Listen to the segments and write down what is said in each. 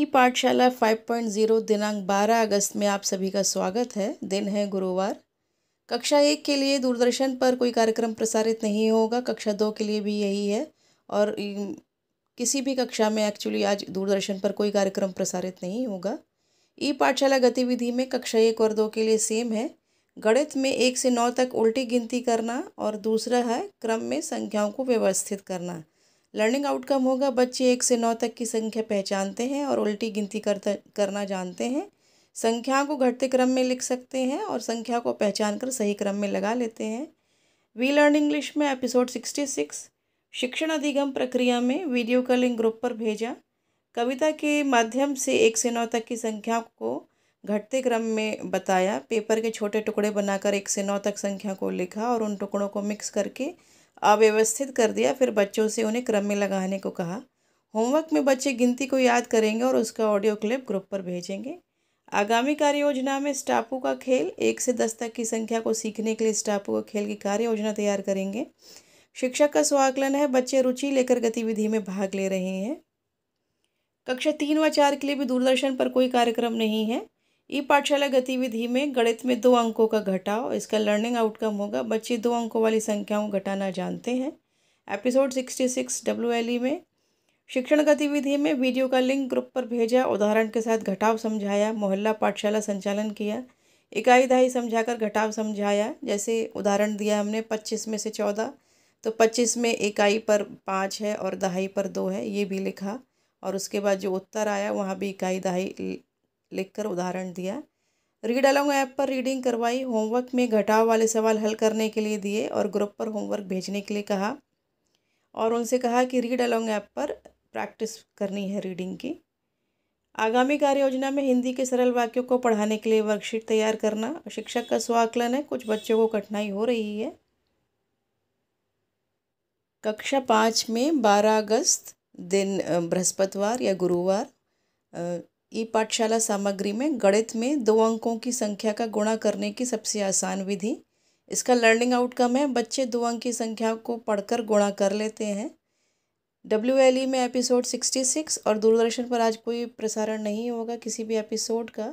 ई पाठशाला 5.0 दिनांक 12 अगस्त में आप सभी का स्वागत है दिन है गुरुवार कक्षा एक के लिए दूरदर्शन पर कोई कार्यक्रम प्रसारित नहीं होगा कक्षा दो के लिए भी यही है और किसी भी कक्षा में एक्चुअली आज दूरदर्शन पर कोई कार्यक्रम प्रसारित नहीं होगा ई पाठशाला गतिविधि में कक्षा एक और दो के लिए सेम है गणित में एक से नौ तक उल्टी गिनती करना और दूसरा है क्रम में संख्याओं को व्यवस्थित करना लर्निंग आउटकम होगा बच्चे एक से नौ तक की संख्या पहचानते हैं और उल्टी गिनती करता करना जानते हैं संख्याओं को घटते क्रम में लिख सकते हैं और संख्या को पहचान कर सही क्रम में लगा लेते हैं वी लर्न इंग्लिश में एपिसोड सिक्सटी सिक्स शिक्षण अधिगम प्रक्रिया में वीडियो कॉलिंग ग्रुप पर भेजा कविता के माध्यम से एक से नौ तक की संख्या को घटते क्रम में बताया पेपर के छोटे टुकड़े बनाकर एक से नौ तक संख्या को लिखा और उन टुकड़ों को मिक्स करके अव्यवस्थित कर दिया फिर बच्चों से उन्हें क्रम में लगाने को कहा होमवर्क में बच्चे गिनती को याद करेंगे और उसका ऑडियो क्लिप ग्रुप पर भेजेंगे आगामी कार्य योजना में स्टापू का खेल एक से दस तक की संख्या को सीखने के लिए स्टापू का खेल की कार्य योजना तैयार करेंगे शिक्षक का स्वाकलन है बच्चे रुचि लेकर गतिविधि में भाग ले रहे हैं कक्षा तीन व चार के लिए भी दूरदर्शन पर कोई कार्यक्रम नहीं है ई पाठशाला गतिविधि में गणित में दो अंकों का घटाव इसका लर्निंग आउटकम होगा बच्चे दो अंकों वाली संख्याओं घटाना जानते हैं episode sixty six W L E में शिक्षण गतिविधि में वीडियो का लिंक ग्रुप पर भेजा उदाहरण के साथ घटाव समझाया मोहल्ला पाठशाला संचालन किया इकाई दहाई समझाकर घटाव समझाया जैसे उदाहरण दिया हमने पच्चीस में से चौदह तो पच्चीस में इकाई पर पाँच है और दहाई पर दो है ये भी लिखा और उसके बाद जो उत्तर आया वहाँ भी इकाई दहाई लिखकर उदाहरण दिया रीड अलॉन्ग ऐप पर रीडिंग करवाई होमवर्क में घटाव वाले सवाल हल करने के लिए दिए और ग्रुप पर होमवर्क भेजने के लिए कहा और उनसे कहा कि रीड अलॉन्ग ऐप पर प्रैक्टिस करनी है रीडिंग की आगामी कार्य योजना में हिंदी के सरल वाक्यों को पढ़ाने के लिए वर्कशीट तैयार करना शिक्षक का स्वाकलन है कुछ बच्चों को कठिनाई हो रही है कक्षा पाँच में बारह अगस्त दिन बृहस्पतिवार या गुरुवार ई पाठशाला सामग्री में गणित में दो अंकों की संख्या का गुणा करने की सबसे आसान विधि इसका लर्निंग आउटकम है बच्चे दो अंक की संख्या को पढ़कर गुणा कर लेते हैं डब्ल्यू एल ई में एपिसोड सिक्सटी सिक्स और दूरदर्शन पर आज कोई प्रसारण नहीं होगा किसी भी एपिसोड का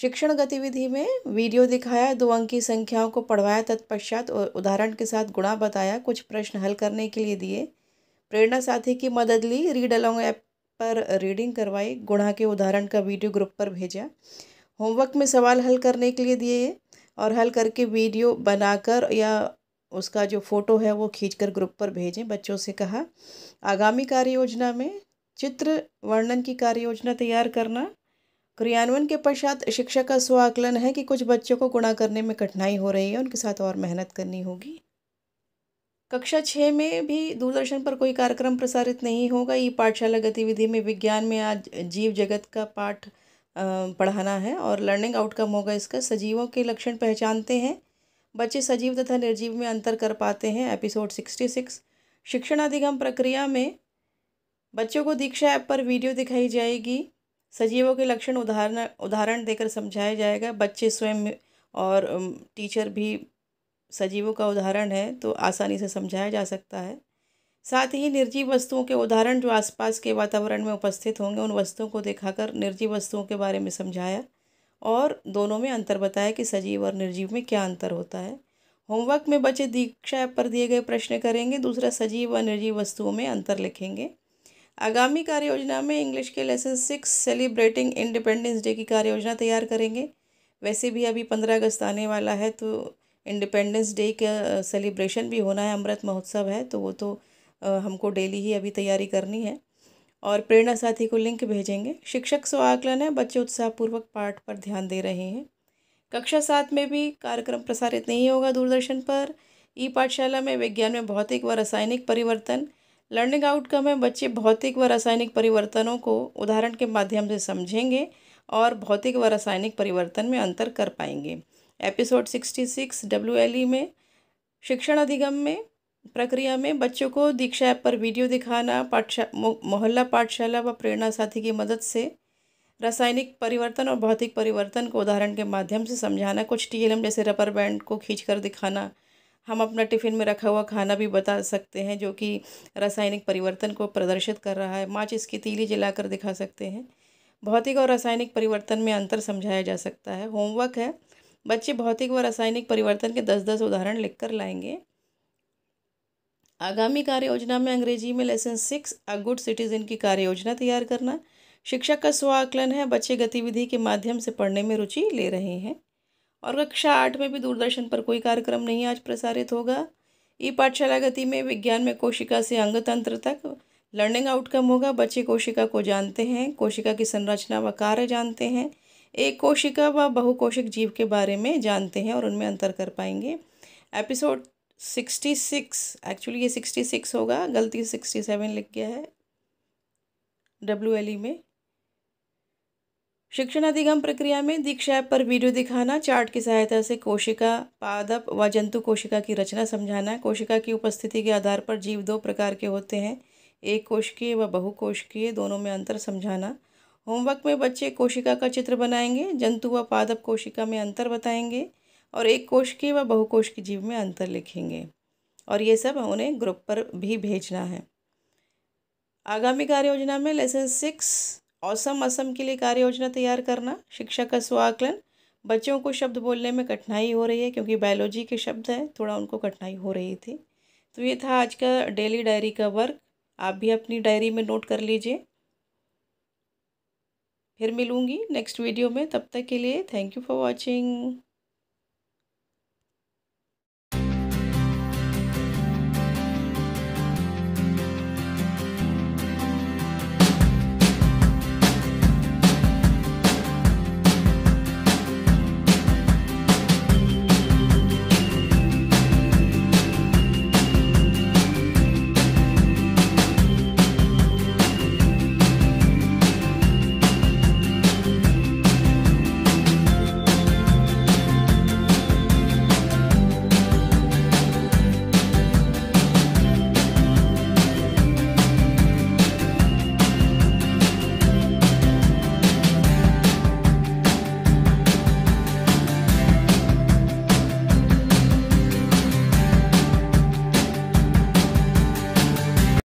शिक्षण गतिविधि में वीडियो दिखाया दो अंक की संख्याओं को पढ़वाया तत्पश्चात और उदाहरण के साथ गुणा बताया कुछ प्रश्न हल करने के लिए दिए प्रेरणा साथी की मदद ली रीड अलोंग ऐप पर रीडिंग करवाई गुणा के उदाहरण का वीडियो ग्रुप पर भेजा होमवर्क में सवाल हल करने के लिए दिए और हल करके वीडियो बनाकर या उसका जो फ़ोटो है वो खींचकर ग्रुप पर भेजें बच्चों से कहा आगामी कार्य योजना में चित्र वर्णन की कार्य योजना तैयार करना क्रियान्वयन के पश्चात शिक्षा का स्व है कि कुछ बच्चों को गुणा करने में कठिनाई हो रही है उनके साथ और मेहनत करनी होगी कक्षा छः में भी दूरदर्शन पर कोई कार्यक्रम प्रसारित नहीं होगा ये पाठशाला गतिविधि में विज्ञान में आज जीव जगत का पाठ पढ़ाना है और लर्निंग आउटकम होगा इसका सजीवों के लक्षण पहचानते हैं बच्चे सजीव तथा निर्जीव में अंतर कर पाते हैं एपिसोड सिक्सटी सिक्स शिक्षण अधिगम प्रक्रिया में बच्चों को दीक्षा ऐप पर वीडियो दिखाई जाएगी सजीवों के लक्षण उदाहरण उदाहरण देकर समझाया जाएगा बच्चे स्वयं और टीचर भी सजीवों का उदाहरण है तो आसानी से समझाया जा सकता है साथ ही निर्जीव वस्तुओं के उदाहरण जो आसपास के वातावरण में उपस्थित होंगे उन वस्तुओं को देखाकर निर्जीव वस्तुओं के बारे में समझाया और दोनों में अंतर बताया कि सजीव और निर्जीव में क्या अंतर होता है होमवर्क में बचे दीक्षा ऐप पर दिए गए प्रश्न करेंगे दूसरा सजीव व निर्जीव वस्तुओं में अंतर लिखेंगे आगामी कार्य योजना में इंग्लिश के lesson six celebrating independence day की कार्य योजना तैयार करेंगे वैसे भी अभी पंद्रह अगस्त आने वाला है तो इंडिपेंडेंस डे का सेलिब्रेशन भी होना है अमृत महोत्सव है तो वो तो हमको डेली ही अभी तैयारी करनी है और प्रेरणा साथी को लिंक भेजेंगे शिक्षक स्व आकलन है बच्चे उत्साहपूर्वक पाठ पर ध्यान दे रहे हैं कक्षा सात में भी कार्यक्रम प्रसारित नहीं होगा दूरदर्शन पर ई पाठशाला में विज्ञान में भौतिक व रासायनिक परिवर्तन लर्निंग आउटकम है बच्चे भौतिक व रासायनिक परिवर्तनों को उदाहरण के माध्यम से समझेंगे और भौतिक व रासायनिक परिवर्तन में अंतर कर पाएंगे episode sixty six W L E में शिक्षण अधिगम में प्रक्रिया में बच्चों को दीक्षा ऐप पर वीडियो दिखाना पाठशा मोहल्ला पाठशाला व प्रेरणा साथी की मदद से रासायनिक परिवर्तन और भौतिक परिवर्तन को उदाहरण के माध्यम से समझाना कुछ टीएलएम जैसे रबर बैंड को खींच कर दिखाना हम अपना टिफ़िन में रखा हुआ खाना भी बता सकते हैं जो कि रासायनिक परिवर्तन को प्रदर्शित कर रहा है माचिस की तीली जलाकर दिखा सकते हैं भौतिक और रासायनिक परिवर्तन में अंतर समझाया जा सकता है होमवर्क है बच्चे भौतिक व रासायनिक परिवर्तन के दस दस उदाहरण लिखकर लाएंगे आगामी कार्य योजना में अंग्रेजी में lesson six a good citizen की कार्य योजना तैयार करना शिक्षक का आकलन है बच्चे गतिविधि के माध्यम से पढ़ने में रुचि ले रहे हैं और कक्षा आठ में भी दूरदर्शन पर कोई कार्यक्रम नहीं आज प्रसारित होगा ई पाठशाला गति में विज्ञान में कोशिका से अंग तंत्र तक लर्निंग आउटकम होगा बच्चे कोशिका को जानते हैं कोशिका की संरचना व कार्य जानते हैं एक कोशिका व बहुकोशिक जीव के बारे में जानते हैं और उनमें अंतर कर पाएंगे एपिसोड सिक्सटी सिक्स एक्चुअली ये सिक्सटी सिक्स होगा गलती सिक्सटी सेवन लिख गया है डब्ल्यू एल ई में शिक्षण अधिगम प्रक्रिया में दीक्षा ऐप पर वीडियो दिखाना चार्ट की सहायता से कोशिका पादप व जंतु कोशिका की रचना समझाना कोशिका की उपस्थिति के आधार पर जीव दो प्रकार के होते हैं एक कोशिकीय व बहुकोशिकीय दोनों में अंतर समझाना होमवर्क में बच्चे कोशिका का चित्र बनाएंगे जंतु व पादप कोशिका में अंतर बताएंगे और एक कोशिकीय व के जीव में अंतर लिखेंगे और ये सब उन्हें ग्रुप पर भी भेजना है आगामी कार्य योजना में लेसन सिक्स औसम असम के लिए कार्य योजना तैयार करना शिक्षा का आकलन बच्चों को शब्द बोलने में कठिनाई हो रही है क्योंकि बायोलॉजी के शब्द हैं थोड़ा उनको कठिनाई हो रही थी तो ये था आज का डेली डायरी का वर्क आप भी अपनी डायरी में नोट कर लीजिए फिर मिलूँगी नेक्स्ट वीडियो में तब तक के लिए थैंक यू फॉर वॉचिंग